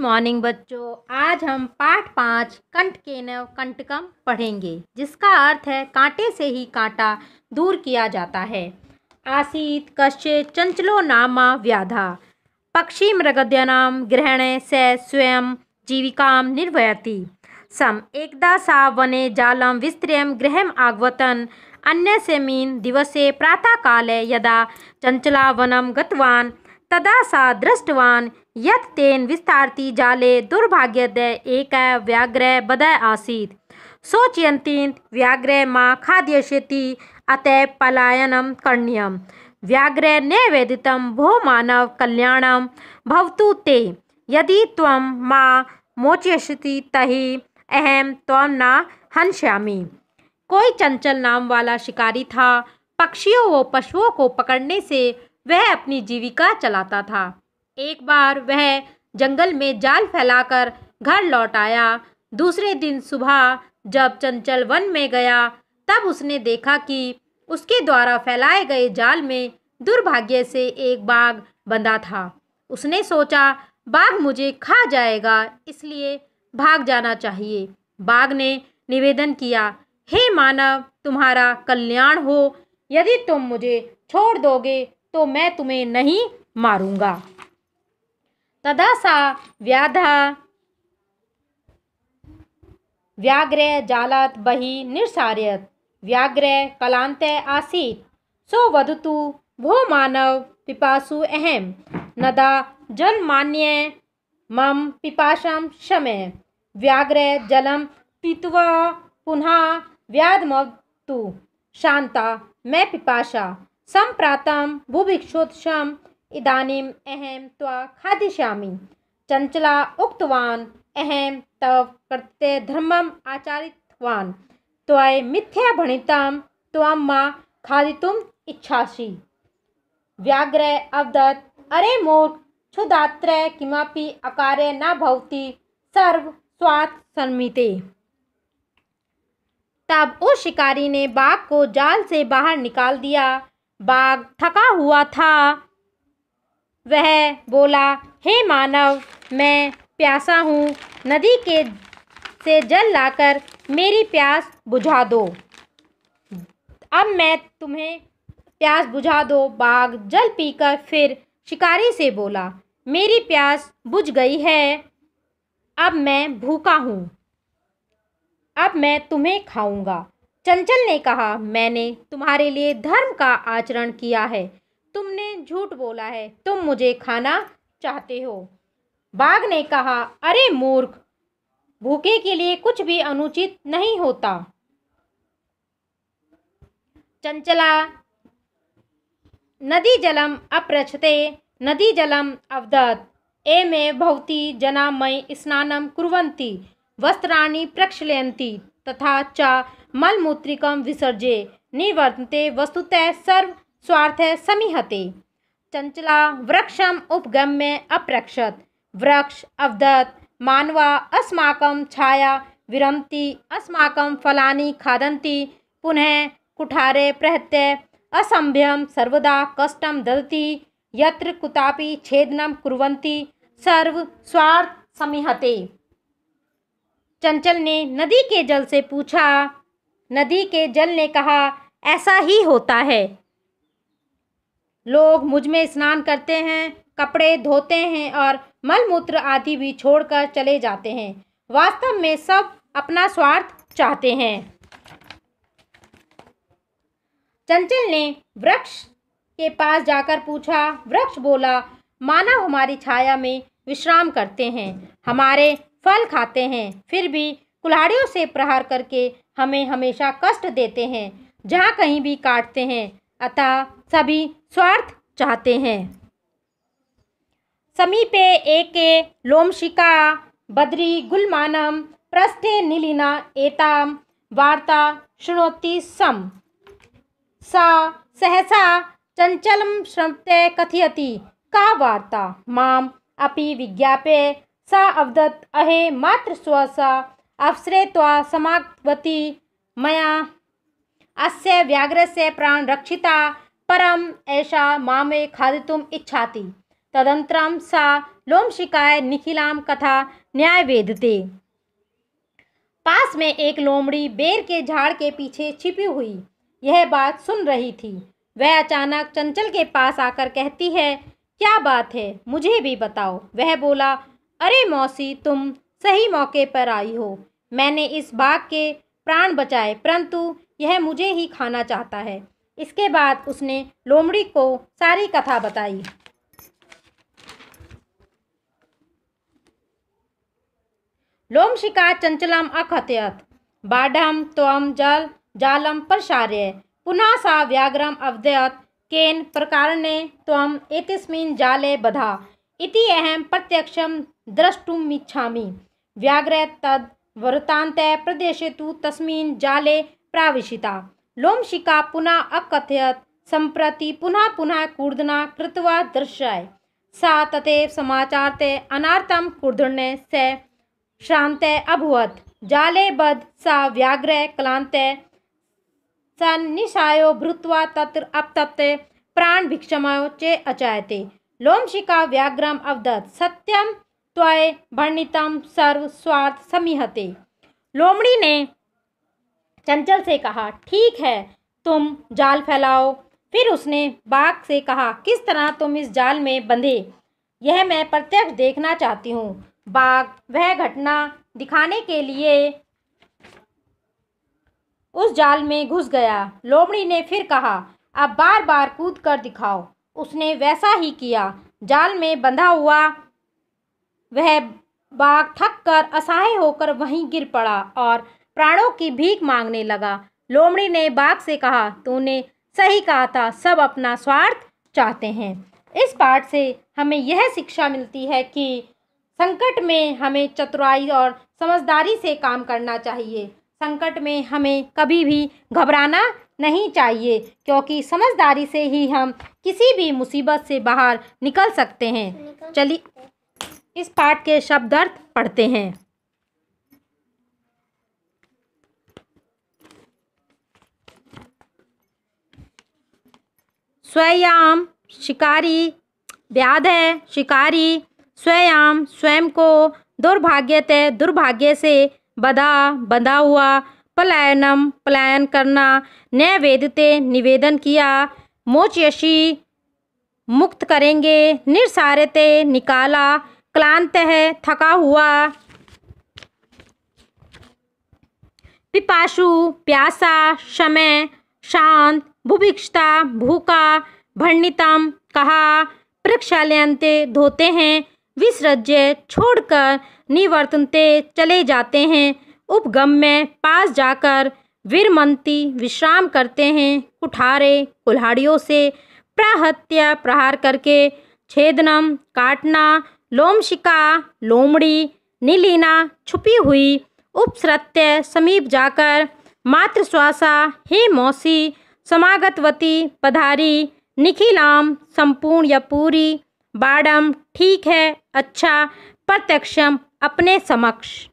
good morning बच्चों आज हम पाठ पाँच कंट नव कंटकम पढ़ेंगे जिसका अर्थ है कांटे से ही कांटा दूर किया जाता है आसीत कश्य चंचलो नामा व्याधा पक्षी मृगद्यनाम ग्रहण से स्वयं जीविकाम निर्वयति सम एकदा सा वने जालम विस्त्रयम गृहम आगवतन अन्य से मीन दिवसे प्रातः काले यदा चंचला वनम गतवान तदा सा दृष्टवान यत तेन विस्तारती जाले दुर्भाग्यदय एक व्याघ्र बदय आसीत सोचयती व्याघ्र माँ खाद्यशति अतः पलायनम करणीयम व्याघ्र नैवेदितम भो मानव कल्याण भवतु ते यदि त्वं माँ मोचयसि तहि अहम त्वं न हंस्यामी कोई चंचल नाम वाला शिकारी था पक्षियों व पशुओं को पकड़ने से वह अपनी जीविका चलाता था एक बार वह जंगल में जाल फैलाकर घर लौट आया दूसरे दिन सुबह जब चंचल वन में गया तब उसने देखा कि उसके द्वारा फैलाए गए जाल में दुर्भाग्य से एक बाघ बंधा था उसने सोचा बाघ मुझे खा जाएगा इसलिए भाग जाना चाहिए बाघ ने निवेदन किया हे मानव तुम्हारा कल्याण हो यदि तुम मुझे छोड़ दोगे तो मैं तुम्हें नहीं मारूंगा तदा सा व्याधा व्याघ्र जालात बही निरसार्यत व्याघ्र कलांत आसीत सो वदतु भो मानव पिपासु अहम नदा मान्य मम पिपाशम शमय व्याघ्र जलम पीतवा पुनः तो शांता मैं पिपाशा संप्रातम भुभिक्षोत्सम इदानीम अहम त्वा खादिष्यामि चंचला उक्तवान अहम तव धर्मम आचारितवान आचरितवान् मिथ्या मिथ्याभणितां त्वां मा खादितुम इच्छासि व्याघ्र अवदत् अरे मूर्ख क्षुदात्र किमपि अकारे न भवति सर्व स्वार्थ सन्मिते तब उस शिकारी ने बाघ को जाल से बाहर निकाल दिया बाघ थका हुआ था वह बोला हे मानव मैं प्यासा हूँ नदी के से जल लाकर मेरी प्यास बुझा दो अब मैं तुम्हें प्यास बुझा दो बाघ जल पीकर फिर शिकारी से बोला मेरी प्यास बुझ गई है अब मैं भूखा हूँ अब मैं तुम्हें खाऊंगा चंचल ने कहा मैंने तुम्हारे लिए धर्म का आचरण किया है तुमने झूठ बोला है तुम मुझे खाना चाहते हो बाघ ने कहा अरे मूर्ख भूखे के लिए कुछ भी अनुचित नहीं होता चंचला नदी जलम अप्रछते नदी जलम अवदत ए में भवती जना मय स्नान कुरंती वस्त्राणी प्रक्षलयती तथा च मलमूत्रिकं विसर्जे निवर्तते वस्तुतः सर्व स्वार्थ है समीहते चंचला वृक्षम उपगम्य अप्रक्षत वृक्ष अवदत मानवा अस्माकम छाया विरमती अस्माकम फलानी खादंती पुनः कुठारे प्रहत्य असंभ्यम सर्वदा कष्टम ददती यत्र कुतापि छेदनम कुरंती सर्व स्वार्थ समीहते चंचल ने नदी के जल से पूछा नदी के जल ने कहा ऐसा ही होता है लोग मुझ में स्नान करते हैं कपड़े धोते हैं और मल मूत्र आदि भी छोड़कर चले जाते हैं वास्तव में सब अपना स्वार्थ चाहते हैं चंचल ने वृक्ष के पास जाकर पूछा वृक्ष बोला मानव हमारी छाया में विश्राम करते हैं हमारे फल खाते हैं फिर भी कुल्हाड़ियों से प्रहार करके हमें हमेशा कष्ट देते हैं जहाँ कहीं भी काटते हैं अतः सभी स्वार्थ चाहते हैं समीपे एके लोमशिका बद्री गुलमानम प्रस्थे नीलिना एताम वार्ता शुणोती सम सा सहसा चंचलम श्रमते कथयति का वार्ता माम अपि विज्ञापे सा अवदत अहे मात्र स्वसा अवसरे त्वा समागवती मया अस्य प्राण रक्षिता परम ऐसा मामे खादितुम इच्छाति तदंतरम सा शिकाय निखिलाम कथा न्याय वेदते पास में एक लोमड़ी बेर के झाड़ के पीछे छिपी हुई यह बात सुन रही थी वह अचानक चंचल के पास आकर कहती है क्या बात है मुझे भी बताओ वह बोला अरे मौसी तुम सही मौके पर आई हो मैंने इस बाघ के प्राण बचाए परंतु यह मुझे ही खाना चाहता है इसके बाद उसने लोमड़ी को सारी कथा बताई शिकार चंचलम अकथयत बाढ़म त्वम जल जालम प्रसार्य पुनः सा व्याघ्रम अवदयत केन ने तम एतस्मिन् जाले बधा इति अहम प्रत्यक्षम द्रष्टुमिच्छामि व्याघ्र तद वृतांत प्रदेशे तो तस्मिन जाले प्राविशिता लोमशिका पुनः अकथयत संप्रति पुनः पुनः कूर्दना कृतवा दृश्य सा समाचार समाचारते अनाथम कूर्दने से श्रांत अभवत जाले बद सा व्याघ्र क्लांत सन्निशायो भ्रुवा तत्र अपतप्ते प्राण भिक्षमयो चे अचायते लोमशिका व्याघ्रम अवदत सत्यम त्वय वर्णित सर्व स्वार्थ समीहते लोमड़ी ने चंचल से कहा ठीक है तुम जाल फैलाओ फिर उसने बाघ से कहा किस तरह तुम इस जाल में बंधे यह मैं प्रत्यक्ष देखना चाहती हूँ बाघ वह घटना दिखाने के लिए उस जाल में घुस गया लोमड़ी ने फिर कहा अब बार बार कूद कर दिखाओ उसने वैसा ही किया जाल में बंधा हुआ वह बाघ थक कर असहाय होकर वहीं गिर पड़ा और प्राणों की भीख मांगने लगा लोमड़ी ने बाघ से कहा तूने सही कहा था सब अपना स्वार्थ चाहते हैं इस पाठ से हमें यह शिक्षा मिलती है कि संकट में हमें चतुराई और समझदारी से काम करना चाहिए संकट में हमें कभी भी घबराना नहीं चाहिए क्योंकि समझदारी से ही हम किसी भी मुसीबत से बाहर निकल सकते हैं चलिए इस पाठ के शब्दार्थ पढ़ते हैं स्वयाम शिकारी व्याध है शिकारी स्वयाम स्वयं को दुर्भाग्यतः दुर्भाग्य से बदा बंधा हुआ पलायनम पलायन करना नैवेदते निवेदन किया मोचयशी मुक्त करेंगे निरसारते निकाला क्लांत है थका हुआ पिपाशु प्यासा समय शांत बुभिक्षता भूका भंडितम कहा प्रक्षालयंते धोते हैं विसृज्य छोड़कर निवर्तनते चले जाते हैं उपगम में पास जाकर वीरमंती विश्राम करते हैं कुठारे कुल्हाड़ियों से प्राहत्या प्रहार करके छेदनम काटना लोमशिका लोमड़ी नीलीना छुपी हुई उपसृत्य समीप जाकर मातृश्वासा हे मौसी समागतवती पधारी निखिलाम संपूर्ण या पूरी बाडम ठीक है अच्छा प्रत्यक्षम अपने समक्ष